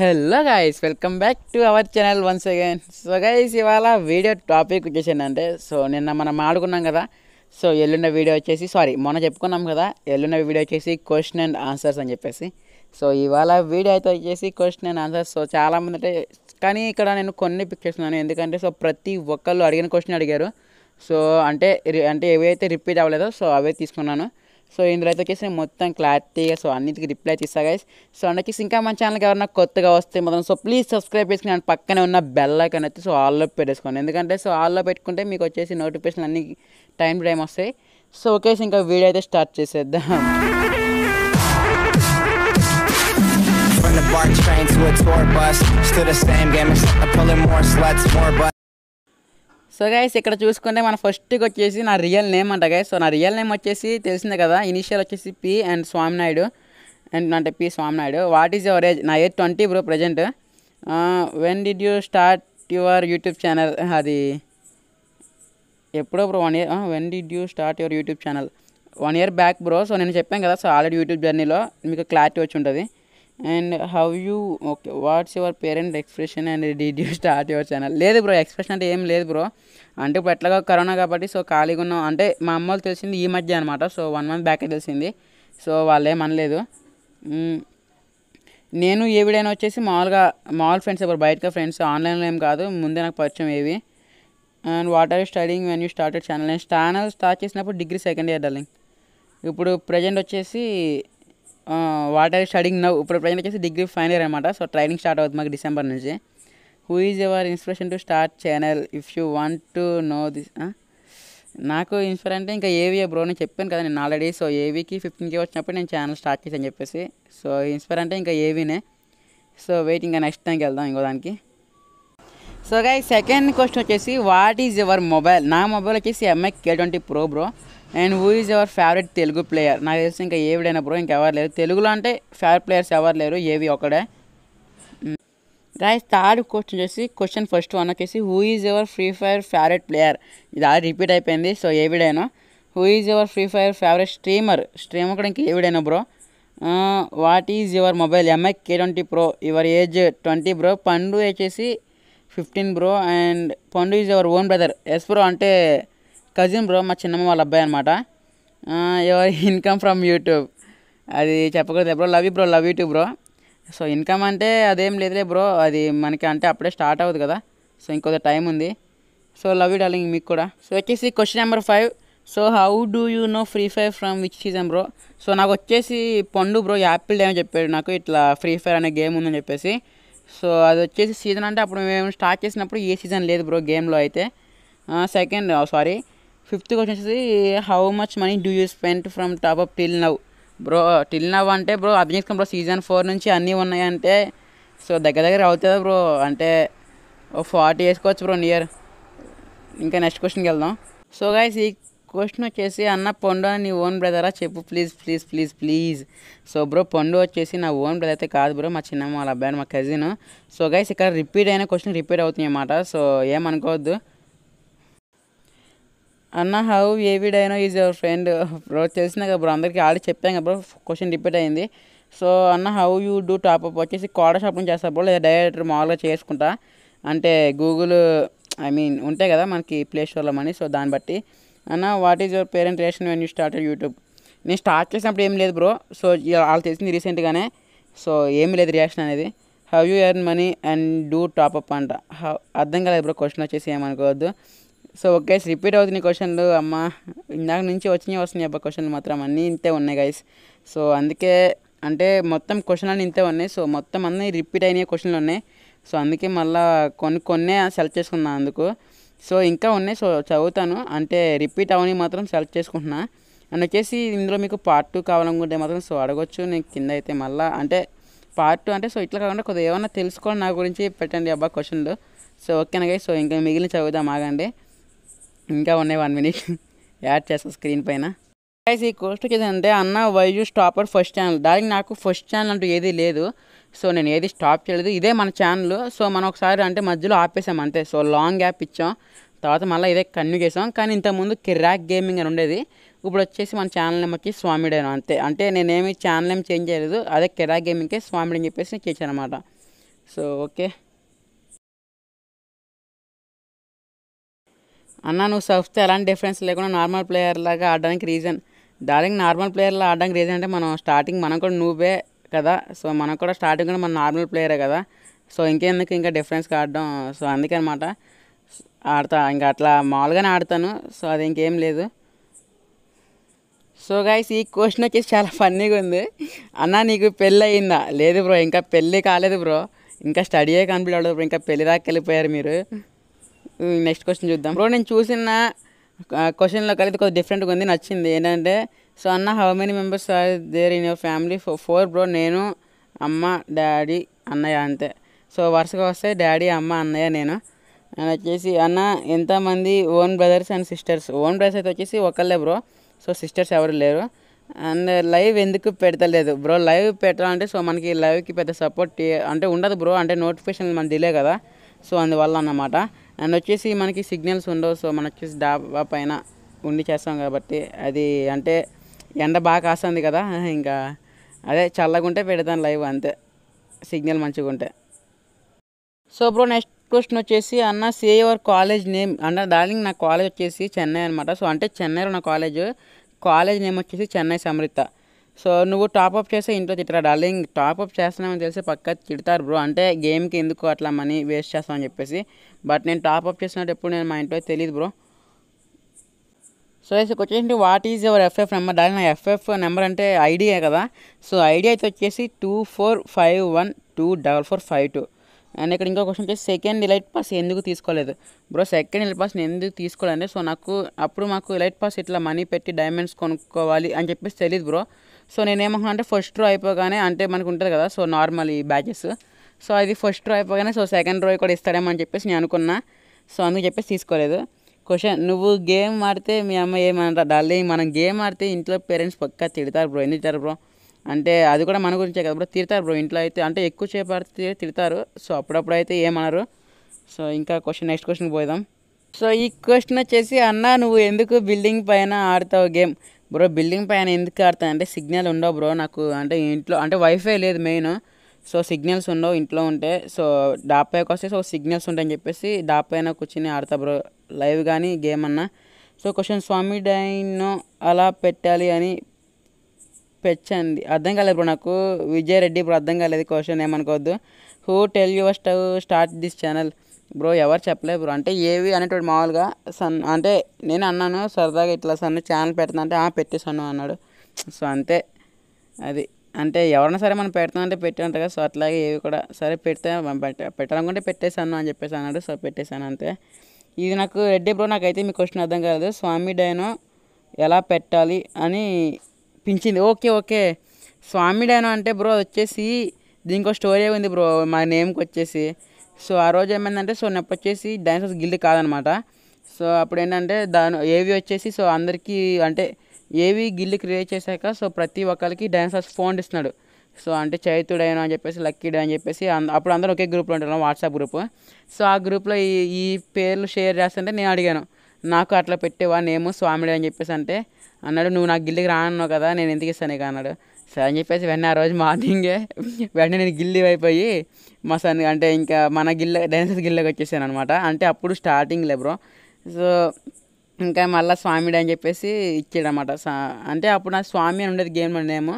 Hello guys welcome back to our channel once again so guys ఇవాళ video topic అంటే so నిన్న మనం ఆడుకున్నాం కదా సో ఎల్లుండ వీడియో వచ్చేసి సారీ మొన్న చెప్పుకున్నాం కదా ఎల్లుండ వీడియో వచ్చేసి క్వశ్చన్ అండ్ ఆన్సర్స్ అని చెప్పేసి సో ఇవాళ వీడియో అయితే వచ్చేసి క్వశ్చన్ అండ్ ఆన్సర్స్ సో చాలామంది అంటే కానీ ఇక్కడ నేను కొన్ని పిక్ చేస్తున్నాను ఎందుకంటే సో ప్రతి ఒక్కళ్ళు అడిగిన క్వశ్చన్ అడిగారు సో అంటే అంటే ఏవైతే రిపీట్ అవ్వలేదో సో అవే తీసుకున్నాను సో ఇందులో అయితే వచ్చేసి మొత్తం క్లారిటీగా సో అన్నిటికి రిప్లై ఇస్తా గైస్ సో వచ్చేసి ఇంకా మన ఛానల్కి ఎవరైనా కొత్తగా వస్తే మొత్తం సో ప్లీజ్ సబ్స్క్రైబ్ చేసుకుని అండ్ పక్కనే ఉన్న బెల్ ఐకాన్ అయితే సో ఆల్లో పెట్టేసుకోండి ఎందుకంటే సో ఆల్లో పెట్టుకుంటే మీకు వచ్చేసి నోటిఫికేషన్ అన్ని టైం టు టైం వస్తాయి సో ఓకే ఇంకా వీడియో అయితే స్టార్ట్ చేసేద్దాం From BART train to a tour bus, still the same game except I'm pulling more sluts, more bus so guys ఇక్కడ చూసుకుంటే మన ఫస్ట్కి వచ్చేసి నా రియల్ నేమ్ అంట గైస్ సో నా రియల్ నేమ్ వచ్చేసి తెలిసిందే కదా ఇనిషియల్ వచ్చేసి పి అండ్ స్వామినాయుడు అండ్ అంటే P Swaminaidu what is your age నా age twenty bro present when did you start your YouTube channel అది ఎప్పుడో bro one year when did you start your YouTube channel one year back bro so నేను చెప్పాను కదా so already YouTube జర్నీలో మీకు clarity వచ్చి ఉంటుంది and how you okay what's your parent expression and did you start your channel లేదు bro expression అంటే ఏం లేదు బ్రో అంటే ఇప్పుడు ఎట్లాగా కరోనా కాబట్టి సో ఖాళీగా ఉన్నాం అంటే మా అమ్మలు తెలిసింది ఈ మధ్య అనమాట సో వన్ మంత్ బ్యాక్ తెలిసింది సో వాళ్ళు అనలేదు hmm. నేను ఏ విడైనా వచ్చేసి మామూలుగా మామూలు ఫ్రెండ్స్ ఇప్పుడు బయటగా ఫ్రెండ్స్ ఆన్లైన్లో ఏం కాదు ముందే నాకు పరిచయం ఏవి and what are studying when you started channel నేను ఛానల్ స్టార్ట్ చేసినప్పుడు డిగ్రీ సెకండ్ ఇయర్ డార్లింగ్ ఇప్పుడు ప్రజెంట్ వచ్చేసి వాట్ ఆర్ స్టడింగ్ ఇప్పుడు ప్రజెంట్ వచ్చేసి డిగ్రీ ఫైనల్ ఇయర్ అనమాట సో ట్రైనింగ్ స్టార్ట్ అవుతుంది మాకు డిసెంబర్ నుంచి who is your inspiration to start channel if you want to know this నాకు ఇన్స్పైర్ అంటే ఇంకా ఏవీ బ్రో నేను చెప్పాను కదా నేను ఆల్రెడీ సో ఏవీకి ఫిఫ్టీన్కి వచ్చినప్పుడు నేను ఛానల్ స్టార్ట్ చేసాను చెప్పేసి సో ఇన్స్పైర్ అంటే ఇంకా ఏవీనే సో వెయిట్ ఇంకా నెక్స్ట్ టైంకి వెళ్దాం ఇంకో దానికి సో గా సెకండ్ క్వశ్చన్ వచ్చేసి వాట్ ఈజ్ యువర్ మొబైల్ నా మొబైల్ వచ్చేసి MI K twenty pro bro and who is our favourite Telugu player నాకు తెలిసి ఇంకా ఏవిడైనా బ్రో ఇంకెవరు లేరు తెలుగులో అంటే ఫేవరెట్ ప్లేయర్స్ ఎవరు లేరు ఏవి ఒకడే గాయస్ థర్డ్ క్వశ్చన్ చేసి క్వశ్చన్ ఫస్ట్ వన్ వచ్చేసి who is ever free fire favourite player ఇది ఆల్రెడీ రిపీట్ అయిపోయింది సో ఏవిడైనా who is ever free fire favourite streamer streamer కూడా ఇంకా ఏవిడైనా bro what is your mobile MI K twenty pro your age twenty bro Pandu వచ్చేసి fifteen bro and Pandu is your own brother yes bro అంటే cousin bro మా చిన్నమ్మ వాళ్ళ అబ్బాయి అనమాట యువర్ ఇన్కమ్ ఫ్రమ్ యూట్యూబ్ అది చెప్పకూడదు bro love you bro love YouTube bro so income అంటే అదేం లేదులే బ్రో అది మనకి అంటే అప్పుడే స్టార్ట్ అవ్వదు కదా సో ఇంకొక టైం ఉంది సో లవ్ యూ డాలింగ్ మీకు కూడా సో వచ్చేసి question number five so how do you know free fire from which season bro so నాకు వచ్చేసి పండు బ్రో యాపిల్ అని చెప్పాడు నాకు ఇట్లా ఫ్రీ ఫైర్ అనే గేమ్ ఉందని చెప్పేసి సో అది వచ్చేసి సీజన్ అంటే అప్పుడు మేము స్టార్ట్ చేసినప్పుడు ఏ సీజన్ లేదు బ్రో గేమ్లో అయితే సెకండ్ సారీ ఫిఫ్త్ క్వశ్చన్ వచ్చేసి how much money do you spend from top up till now bro till now అంటే bro Abhineet bro season four నుంచి అన్నీ ఉన్నాయంటే సో దగ్గర దగ్గర అవుతుంది బ్రో అంటే ఓ ఫార్టీ వేసుకోవచ్చు బ్రో నియర్ ఇంకా నెక్స్ట్ క్వశ్చన్కి వెళ్దాం సో గాయస్ ఈ క్వశ్చన్ వచ్చేసి అన్న పండు అని నీ ఓన్ బ్రదరా చెప్పు please please please please so bro Pandu వచ్చేసి నా ఓన్ బ్రదర్ అయితే కాదు బ్రో మా చిన్నమ్మ వాళ్ళ అబ్బాయి మా కజిన్ సో గైస్ ఇక్కడ రిపీట్ అయిన క్వశ్చన్ రిపీట్ అవుతుంది అన్నమాట సో ఏమనుకోవద్దు అన్న హౌ ఏవిడైనా ఈజ్ యువర్ ఫ్రెండ్ బ్రో తెలిసిన కదా అందరికీ ఆల్రెడీ చెప్పాను కదా క్వశ్చన్ రిపీట్ అయింది సో అన్న హౌ యూ డూ టాప్అప్ వచ్చేసి కోడ షాపింగ్ చేస్తా బ్రో లేదా డైరెక్ట్ మామూలుగా చేసుకుంటా అంటే గూగుల్ ఐ మీన్ ఉంటాయి కదా మనకి ప్లే స్టోర్లో మనీ సో దాన్ని బట్టి అన్న what is your parent ration when you start YouTube నేను స్టార్ట్ చేసినప్పుడు ఏం లేదు బ్రో సో వాళ్ళు తెలిసింది రీసెంట్గానే సో ఏం లేదు రియాక్షన్ అనేది how you earn money and do top up అంట అర్థం కాలేదు బ్రో క్వశ్చన్ వచ్చేసి ఏమనుకోవద్దు సో ఓకే రిపీట్ అవుతున్నాయి క్వశ్చన్లు అమ్మ ఇందాక నుంచి వచ్చినాయి వస్తున్నాయి అబ్బా క్వశ్చన్లు మాత్రం అన్నీ ఇంతే ఉన్నాయి గైస్ సో అందుకే అంటే మొత్తం క్వశ్చన్ అని ఇంతే ఉన్నాయి సో మొత్తం అన్నీ రిపీట్ అయిన క్వశ్చన్లు ఉన్నాయి సో అందుకే మళ్ళీ కొన్ని కొన్నే సెలెక్ట్ చేసుకున్నాను అందుకు సో ఇంకా ఉన్నాయి సో చదువుతాను అంటే రిపీట్ అవని మాత్రం సెలెక్ట్ చేసుకుంటున్నా అండ్ వచ్చేసి ఇందులో మీకు పార్ట్ టూ కావాలనుకుంటే మాత్రం సో అడగచ్చు నేను కింద అయితే మళ్ళీ అంటే పార్ట్ టూ అంటే సో ఇట్లా కాకుండా కొద్దిగా ఏమన్నా తెలుసుకోండి నా గురించి పెట్టండి అబ్బా క్వశ్చన్లు సో ఓకేనా గైస్ సో ఇంకా మిగిలిన చదువుదాం ఆగండి ఇంకా ఉన్నాయి వన్ మినిట్ యాడ్ చేస్తా స్క్రీన్ పైన గైస్ ఈ కోస్ట్ అంటే అన్న వైజూస్ స్టాపర్ ఫస్ట్ ఛానల్ దానికి నాకు ఫస్ట్ ఛానల్ అంటూ ఏదీ లేదు సో నేను ఏది స్టాప్ చేయలేదు ఇదే మన ఛానల్ సో మనం ఒకసారి అంటే మధ్యలో ఆపేసాం అంతే సో లాంగ్ గ్యాప్ ఇచ్చాం తర్వాత మళ్ళీ ఇదే కన్యూ చేసాం కానీ ఇంతకుముందు కిరాక్ గేమింగ్ అని ఉండేది ఇప్పుడు వచ్చేసి మన ఛానల్ నేమ్ వచ్చి స్వామిడేను అంతే అంటే నేనేమి ఛానల్ ఏమి చేంజ్ చేయలేదు అదే కిరాక్ గేమింగ్కే స్వామిడి అని చెప్పేసి చేశాను అనమాట సో ఓకే అన్న నువ్వు సర్ఫ్తో ఎలాంటి డిఫరెన్స్ లేకుండా నార్మల్ ప్లేయర్ లాగా ఆడడానికి రీజన్ డార్లింగ్ నార్మల్ ప్లేయర్లో ఆడడానికి రీజన్ అంటే మనం స్టార్టింగ్ మనం కూడా నువ్వే కదా సో మనం కూడా స్టార్టింగ్ కూడా మన నార్మల్ ప్లేయరే కదా సో ఇంకెందుకు ఇంకా డిఫరెన్స్ ఆడడం సో అందుకే అనమాట ఆడతా ఇంకా అట్లా మామూలుగానే ఆడతాను సో అది ఇంకేం లేదు సో గాయస్ ఈ క్వశ్చన్ వచ్చేసి చాలా ఫన్నీగా ఉంది అన్న నీకు పెళ్ళి అయిందా లేదు బ్రో ఇంకా పెళ్ళి కాలేదు బ్రో ఇంకా స్టడీయే కంప్లీట్ అవ్వలేదు బ్రో ఇంకా పెళ్ళి దాకా వెళ్ళిపోయారు మీరు నెక్స్ట్ క్వశ్చన్ చూద్దాం బ్రో నేను చూసిన క్వశ్చన్లో కలిగితే కొంచెం డిఫరెంట్గా ఉంది నచ్చింది ఏంటంటే సో అన్న how many members are there in your family four bro నేను అమ్మ డాడీ అన్నయ్య అంతే సో వరుసగా వస్తే డాడీ అమ్మ అన్నయ్య నేను అండ్ వచ్చేసి అన్న ఎంతమంది own brothers and sisters own brothers అయితే వచ్చేసి ఒకళ్ళే బ్రో సో సిస్టర్స్ ఎవరు లేరు అండ్ లైవ్ ఎందుకు పెడతలేదు బ్రో లైవ్ పెట్టాలంటే సో మనకి లైవ్కి పెద్ద సపోర్ట్ అంటే ఉండదు బ్రో అంటే నోటిఫికేషన్ మన డిలే కదా సో అందువల్ల అన్నమాట అండ్ వచ్చేసి మనకి సిగ్నల్స్ ఉండవు సో మనం వచ్చేసి డాబా పైన ఉండి చేస్తాం కాబట్టి అది అంటే ఎండ బాగా కాస్తుంది కదా ఇంకా అదే చల్లగా ఉంటే పెడతాను లైవ్ అంతే సిగ్నల్ మంచిగా ఉంటే సో బ్రో నెక్స్ట్ క్వశ్చన్ వచ్చేసి అన్న సే యువర్ కాలేజ్ నేమ్ అన్న డార్లింగ్ నా కాలేజ్ వచ్చేసి చెన్నై అనమాట సో అంటే చెన్నైలో నా కాలేజ్ కాలేజ్ నేమ్ వచ్చేసి చెన్నై సమృత్త సో నువ్వు టాప్అప్ చేస్తే ఇంట్లో తిట్టరా డార్లింగ్ టాప్అప్ చేస్తున్నామని తెలిసి పక్క తిడతారు బ్రో అంటే గేమ్కి ఎందుకు అట్లా మనీ వేస్ట్ చేస్తామని చెప్పేసి బట్ నేను టాప్అప్ చేసినట్టు ఎప్పుడు నేను మా ఇంట్లో తెలియదు బ్రో సో ఇక్కడికి వచ్చేసి what is your FF number డాలి నా ఎఫ్ఎఫ్ నెంబర్ అంటే ఐడియా కదా సో ఐడియా అయితే వచ్చేసి two four five one two double four five two and ఇక్కడ ఇంకో క్వశ్చన్ వచ్చేసి సెకండ్ ఇలైట్ పాస్ ఎందుకు తీసుకోలేదు బ్రో సెకండ్ ఇలైట్ పాస్ నేను ఎందుకు తీసుకోలేదు సో నాకు అప్పుడు మాకు ఇలైట్ పాస్ ఇట్లా మనీ పెట్టి డైమండ్స్ కొనుక్కోవాలి అని చెప్పేసి తెలియదు బ్రో సో నేనేమన్నా అంటే ఫస్ట్ రో అయిపోగానే అంటే మనకు ఉంటుంది కదా సో నార్మల్ ఈ బ్యాచెస్ సో అది ఫస్ట్ రో అయిపోగానే సో సెకండ్ రో కూడా ఇస్తాడేమో అని చెప్పేసి నేను అనుకున్నా సో అందుకు చెప్పేసి తీసుకోలేదు క్వశ్చన్ నువ్వు గేమ్ ఆడితే మీ అమ్మ ఏమన్నా డాలి మనం గేమ్ ఆడితే ఇంట్లో పేరెంట్స్ పక్కా తిడతారు బ్రో ఎందుకు తిడతారు బ్రో అంటే అది కూడా మన గురించే కదా బ్రో తిడతారు బ్రో ఇంట్లో అయితే అంటే ఎక్కువ సేపు ఆడితే తిడతారు సో అప్పుడప్పుడు అయితే ఏమనరు సో ఇంకా క్వశ్చన్ నెక్స్ట్ క్వశ్చన్ పోదాం సో ఈ క్వశ్చన్ వచ్చేసి అన్న నువ్వు ఎందుకు బిల్డింగ్ పైన ఆడతావు గేమ్ బ్రో బిల్డింగ్ పైన ఎందుకు ఆడుతుంది అంటే సిగ్నల్ ఉండవు బ్రో నాకు అంటే ఇంట్లో అంటే వైఫై లేదు మెయిన్ సో సిగ్నల్స్ ఉండవు ఇంట్లో ఉంటే సో డాప్ పైకి వస్తే సో సిగ్నల్స్ ఉంటాయని చెప్పేసి డాప్ కూర్చొని ఆడతా బ్రో లైవ్ కానీ గేమ్ అన్నా సో క్వశ్చన్ స్వామి డైనో అలా పెట్టాలి అని పెచ్చండి అర్థం కాలేదు బ్రో నాకు విజయ్ రెడ్డి ఇప్పుడు అర్థం కాలేదు క్వశ్చన్ ఏమనుకోవద్దు who tell your stove start this channel bro ఎవరు చెప్పలేదు బ్రో అంటే ఏవి అనేటువంటి మామూలుగా సన్ అంటే నేను అన్నాను సరదాగా ఇట్లా సన్ను ఛానల్ పెడతాను అంటే ఆ పెట్టేసాను అన్నాడు సో అంతే అది అంటే ఎవరైనా సరే మనం పెడతామంటే పెట్టాను కదా సో అట్లాగే ఏవి కూడా సరే పెడితే పెట్టాలనుకుంటే పెట్టేశాను అని చెప్పేసి అన్నాడు సో పెట్టేశాను అంతే ఇది నాకు రెడ్డి బ్రో నాకైతే మీ క్వశ్చన్ అర్థం కాలేదు స్వామి డైనో ఎలా పెట్టాలి అని పించింది ఓకే ఓకే స్వామి డైనో అంటే బ్రో అది వచ్చేసి దీనికో స్టోరీ ఉంది బ్రో మా నేమ్కి వచ్చేసి సో ఆ రోజు ఏమైందంటే సో నెప్పు వచ్చేసి డైనోసార్స్ గిల్డ్ కాదనమాట సో అప్పుడు ఏంటంటే దాని ఏవి వచ్చేసి సో అందరికీ అంటే ఏవి గిల్డ్ క్రియేట్ చేశాక సో ప్రతి ఒక్కరికి డైనోసార్స్ ఫోన్ ఇస్తున్నాడు సో అంటే చైతుడైనా అని చెప్పేసి లక్కీడు అని చెప్పేసి అప్పుడు అందరూ ఒకే గ్రూప్లో ఉంటారు వాట్సాప్ గ్రూప్ సో ఆ గ్రూప్లో ఈ ఈ పేర్లు షేర్ చేస్తుంటే నేను అడిగాను నాకు అట్లా పెట్టేవా నేము స్వామిడి అని చెప్పేసి అంటే అన్నాడు నువ్వు నాకు గిల్లికి రానున్నావు కదా నేను ఎందుకు ఇస్తాను ఇక అన్నాడు సరే అని చెప్పేసి వెంటనే ఆ రోజు మార్నింగే వెంటనే నేను గిల్లీ అయిపోయి మా సన్ అంటే ఇంకా మన గిల్ల డైనసర్ గిల్లకి వచ్చేసాను అనమాట అంటే అప్పుడు స్టార్టింగ్ లేబ్రో సో ఇంకా మళ్ళీ స్వామిడు అని చెప్పేసి ఇచ్చాడనమాట అంటే అప్పుడు నా స్వామి అని ఉండేది గేమ్ నేమ్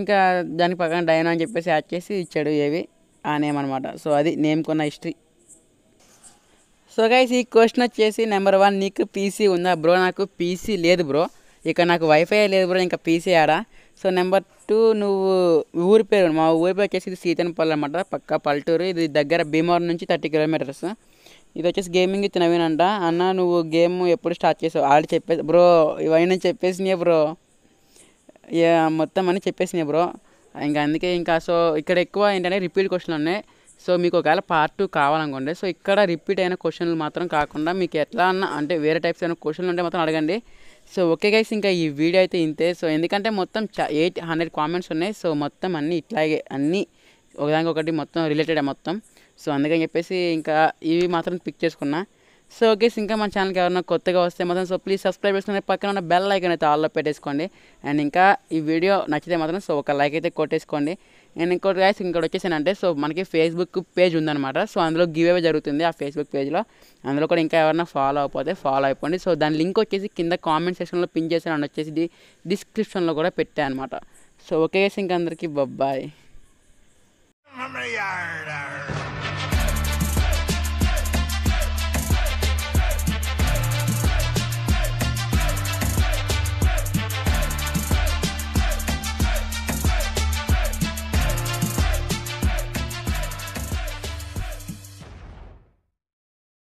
ఇంకా దాని పక్కన డైనో అని చెప్పేసి యాడ్ చేసి ఇచ్చాడు ఏవి ఆ నేమ్ అనమాట సో అది నేమ్ కొన్న హిస్టరీ సో గైస్ ఈ క్వశ్చన్ వచ్చేసి నెంబర్ వన్ నీకు పీసీ ఉందా బ్రో నాకు పీసీ లేదు బ్రో ఇక నాకు వైఫై లేదు బ్రో ఇంకా పీసీ ఆడా సో నెంబర్ టూ నువ్వు ఊరి పేరు మా ఊరి పేరు వచ్చేసి ఇది సీతనపల్లి అనమాట పక్క పల్లెటూరు ఇది దగ్గర భీమవరం నుంచి థర్టీ కిలోమీటర్స్ ఇది వచ్చేసి గేమింగ్ విత్ నవీన్ అంట అన్న నువ్వు గేమ్ ఎప్పుడు స్టార్ట్ చేసావు ఆల్రెడీ చెప్పేసి బ్రో ఇవన్నీ చెప్పేసినాయి బ్రో మొత్తం అని చెప్పేసినాయి బ్రో ఇంకా అందుకే ఇంకా సో ఇక్కడ ఎక్కువ ఏంటంటే రిపీట్ క్వశ్చన్లు ఉన్నాయి సో మీకు ఒకవేళ పార్ట్ టూ కావాలనుకోండి సో ఇక్కడ రిపీట్ అయిన క్వశ్చన్లు మాత్రం కాకుండా మీకు ఎట్లా అన్న అంటే వేరే టైప్స్ అయిన క్వశ్చన్లు ఉంటే మాత్రం అడగండి సో ఓకే గైస్ ఇంకా ఈ వీడియో అయితే ఇంతే సో ఎందుకంటే మొత్తం ఎయిట్ హండ్రెడ్ కామెంట్స్ ఉన్నాయి సో మొత్తం అన్నీ ఇట్లాగే అన్నీ ఒకదానికొకటి మొత్తం రిలేటెడ్ మొత్తం సో అందుకని చెప్పేసి ఇంకా ఇవి మాత్రం పిక్ చేసుకున్నా సో ఓకే ఇంకా మా ఛానల్కి ఎవరైనా కొత్తగా వస్తే మాత్రం సో ప్లీజ్ సబ్స్క్రైబ్ చేసుకునే పక్కన ఉన్న బెల్ లైక్ అయితే ఆల్లో పెట్టేసుకోండి అండ్ ఇంకా ఈ వీడియో నచ్చితే మాత్రం సో ఒక లైక్ అయితే కొట్టేసుకోండి అండ్ ఇంకోటి గాయస్ ఇంకోటి వచ్చేసానంటే సో మనకి ఫేస్బుక్ పేజ్ ఉందన్నమాట సో అందులో గివ్ అవే జరుగుతుంది ఆ ఫేస్బుక్ పేజ్లో అందులో కూడా ఇంకా ఎవరైనా ఫాలో అయిపోతే ఫాలో అయిపోండి సో దాని లింక్ వచ్చేసి కింద కామెంట్ సెక్షన్లో పిన్ చేసిన అండ్ వచ్చేసి డిస్క్రిప్షన్లో కూడా పెట్టాయి అనమాట సో ఓకే గేస్ అందరికీ బొబ్బాయ్